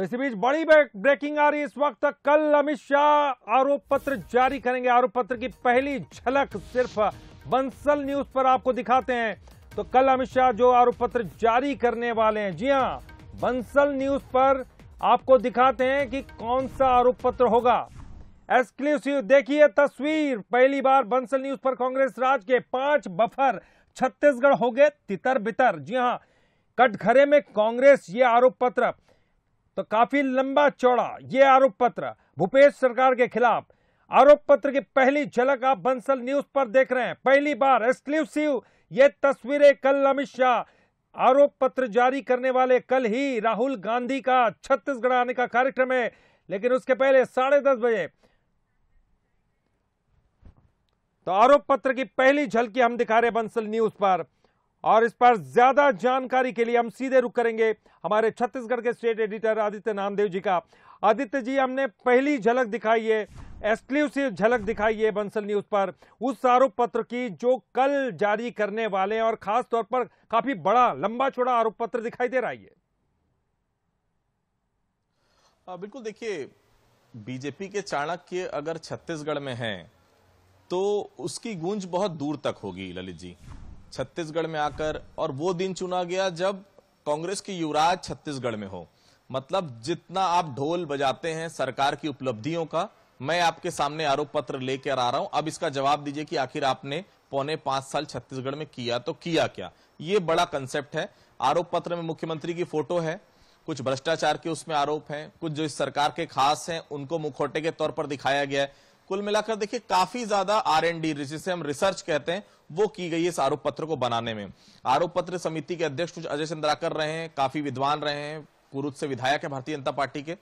तो इसी बीच बड़ी ब्रेकिंग आ रही है इस वक्त कल अमित शाह आरोप पत्र जारी करेंगे आरोप पत्र की पहली झलक सिर्फ बंसल न्यूज पर आपको दिखाते हैं तो कल अमित शाह जो आरोप पत्र जारी करने वाले हैं जी हाँ बंसल न्यूज पर आपको दिखाते हैं कि कौन सा आरोप पत्र होगा एक्सक्लूसिव देखिए तस्वीर पहली बार बंसल न्यूज पर कांग्रेस राज के पांच बफर छत्तीसगढ़ हो गए तितर बितर जी हाँ कटघरे में कांग्रेस ये आरोप पत्र तो काफी लंबा चौड़ा ये आरोप पत्र भूपेश सरकार के खिलाफ आरोप पत्र की पहली झलक आप बंसल न्यूज पर देख रहे हैं पहली बार एक्सक्लूसिव ये तस्वीरें कल अमित शाह आरोप पत्र जारी करने वाले कल ही राहुल गांधी का छत्तीसगढ़ आने का कार्यक्रम है लेकिन उसके पहले साढ़े दस बजे तो आरोप पत्र की पहली झलकी हम दिखा रहे बंसल न्यूज पर और इस पर ज्यादा जानकारी के लिए हम सीधे रुक करेंगे हमारे छत्तीसगढ़ के स्टेट एडिटर आदित्य नामदेव जी का आदित्य जी हमने पहली झलक दिखाई है एक्सक्लूसिव झलक दिखाई है बंसल न्यूज पर उस आरोप पत्र की जो कल जारी करने वाले हैं और खास तौर पर काफी बड़ा लंबा छोड़ा आरोप पत्र दिखाई दे रहा है आ, बिल्कुल देखिए बीजेपी के चाणक्य अगर छत्तीसगढ़ में हैं तो उसकी गूंज बहुत दूर तक होगी ललित जी छत्तीसगढ़ में आकर और वो दिन चुना गया जब कांग्रेस की युवराज छत्तीसगढ़ में हो मतलब जितना आप ढोल बजाते हैं सरकार की उपलब्धियों का मैं आपके सामने आरोप पत्र लेकर आ रहा हूं अब इसका जवाब दीजिए कि आखिर आपने पौने पांच साल छत्तीसगढ़ में किया तो किया क्या ये बड़ा कंसेप्ट है आरोप पत्र में मुख्यमंत्री की फोटो है कुछ भ्रष्टाचार के उसमें आरोप हैं कुछ जो इस सरकार के खास हैं उनको मुखौटे के तौर पर दिखाया गया है कुल मिलाकर देखिए काफी ज्यादा आर एन डी जिसे हम रिसर्च कहते हैं वो की गई है इस आरोप पत्र को बनाने में आरोप पत्र समिति के अध्यक्ष कुछ अजय चंद्राकर रहे हैं काफी विद्वान रहे हैं कुरुद से विधायक है भारतीय जनता पार्टी के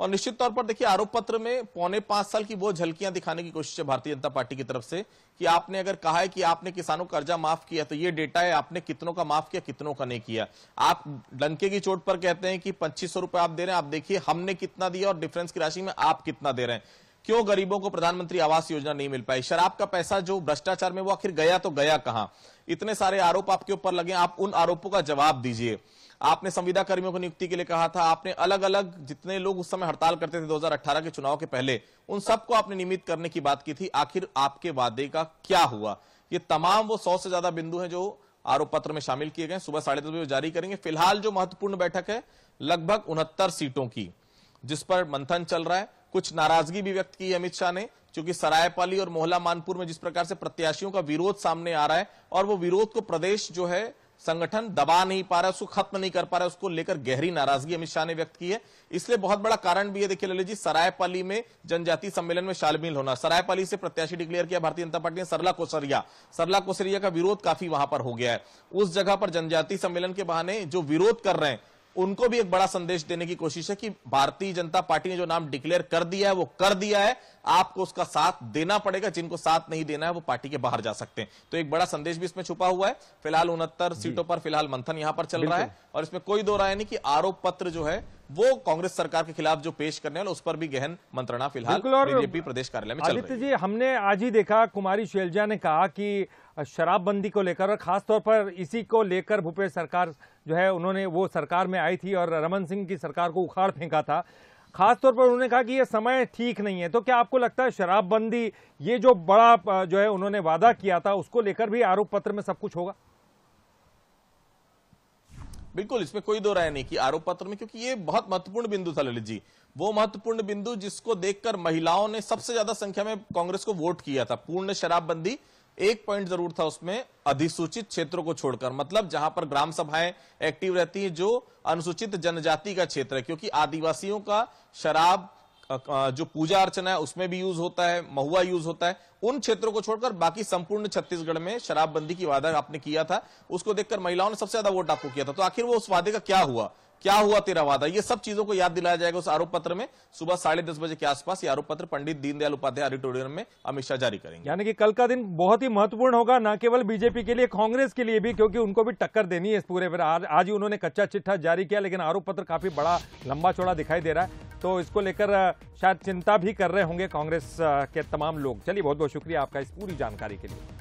और निश्चित तौर पर देखिए आरोप पत्र में पौने पांच साल की वो झलकियां दिखाने की कोशिश है भारतीय जनता पार्टी की तरफ से कि आपने अगर कहा है कि आपने किसानों का कर्जा माफ किया तो ये डेटा है आपने कितनों का माफ किया कितनों का नहीं किया आप डंके की चोट पर कहते हैं कि पच्चीस सौ आप दे रहे हैं आप देखिए हमने कितना दिया और डिफरेंस की राशि में आप कितना दे रहे हैं क्यों गरीबों को प्रधानमंत्री आवास योजना नहीं मिल पाई शराब का पैसा जो भ्रष्टाचार में वो आखिर गया तो गया कहां इतने सारे आरोप आपके ऊपर लगे आप उन आरोपों का जवाब दीजिए आपने संविदा कर्मियों को नियुक्ति के लिए कहा था आपने अलग अलग जितने लोग उस समय हड़ताल करते थे 2018 के चुनाव के पहले उन सबको आपने नियमित करने की बात की थी आखिर आपके वादे का क्या हुआ ये तमाम वो सौ से ज्यादा बिंदु हैं जो आरोप पत्र में शामिल किए गए सुबह साढ़े दस बजे जारी करेंगे फिलहाल जो महत्वपूर्ण बैठक है लगभग उनहत्तर सीटों की जिस पर मंथन चल रहा है कुछ नाराजगी भी व्यक्त की अमित शाह ने क्योंकि सरायपाली और मोहला मानपुर में जिस प्रकार से प्रत्याशियों का विरोध सामने आ रहा है और वो विरोध को प्रदेश जो है संगठन दबा नहीं पा रहा है उसको खत्म नहीं कर पा रहा है उसको लेकर गहरी नाराजगी अमित शाह ने व्यक्त की है इसलिए बहुत बड़ा कारण भी है देखिए ललित जी सरायपाली में जनजाति सम्मेलन में शामिल होना सरायपाली से प्रत्याशी डिक्लेयर किया भारतीय जनता पार्टी ने सरला कोसरिया सरला कोसरिया का विरोध काफी वहां पर हो गया है उस जगह पर जनजाति सम्मेलन के बहाने जो विरोध कर रहे हैं उनको भी एक बड़ा संदेश देने की कोशिश है कि भारतीय जनता पार्टी ने जो नाम डिक्लेयर कर दिया है वो कर दिया है आपको उसका साथ देना पड़ेगा जिनको साथ नहीं देना है वो पार्टी के बाहर जा सकते हैं तो एक बड़ा संदेश भी इसमें छुपा हुआ है फिलहाल उनहत्तर सीटों पर फिलहाल मंथन यहां पर चल रहा है और इसमें कोई दो राय नहीं कि आरोप पत्र जो है वो कांग्रेस सरकार के खिलाफ जो पेश करने वाले उस पर भी गहन मंत्रणा फिलहाल बीजेपी प्रदेश कार्यालय में आदित्य जी हमने आज ही देखा कुमारी शैलजा ने कहा कि शराबबंदी को लेकर और खासतौर पर इसी को लेकर भूपेश सरकार जो है उन्होंने वो सरकार में आई थी और रमन सिंह की सरकार को उखाड़ फेंका था खासतौर पर उन्होंने कहा कि ये समय ठीक नहीं है तो क्या आपको लगता है शराबबंदी ये जो बड़ा जो है उन्होंने वादा किया था उसको लेकर भी आरोप पत्र में सब कुछ होगा बिल्कुल इसमें कोई दो राय नहीं कि आरोप पत्र में क्योंकि ये बहुत महत्वपूर्ण बिंदु था ललित जी वो महत्वपूर्ण बिंदु जिसको देखकर महिलाओं ने सबसे ज्यादा संख्या में कांग्रेस को वोट किया था पूर्ण शराबबंदी एक पॉइंट जरूर था उसमें अधिसूचित क्षेत्रों को छोड़कर मतलब जहां पर ग्राम सभाएं एक्टिव रहती हैं जो अनुसूचित जनजाति का क्षेत्र है क्योंकि आदिवासियों का शराब जो पूजा अर्चना है उसमें भी यूज होता है महुआ यूज होता है उन क्षेत्रों को छोड़कर बाकी संपूर्ण छत्तीसगढ़ में शराबबंदी की वादा आपने किया था उसको देखकर महिलाओं ने सबसे ज्यादा वोट आपको किया था तो आखिर वो उस वादे का क्या हुआ क्या हुआ तेरा वादा ये सब चीजों को याद दिलाया जाएगा उस आरोप पत्र में सुबह साढ़े दस बजे के आसपास ये आरोप पत्र पंडित दीनदयाल उपाध्याय ऑडिटोरियम में अमित शाह जारी करेंगे यानी कि कल का दिन बहुत ही महत्वपूर्ण होगा न केवल बीजेपी के लिए कांग्रेस के लिए भी क्योंकि उनको भी टक्कर देनी है इस पूरे पर आज, आज ही उन्होंने कच्चा चिट्ठा जारी किया लेकिन आरोप पत्र काफी बड़ा लंबा चौड़ा दिखाई दे रहा है तो इसको लेकर शायद चिंता भी कर रहे होंगे कांग्रेस के तमाम लोग चलिए बहुत बहुत शुक्रिया आपका इस पूरी जानकारी के लिए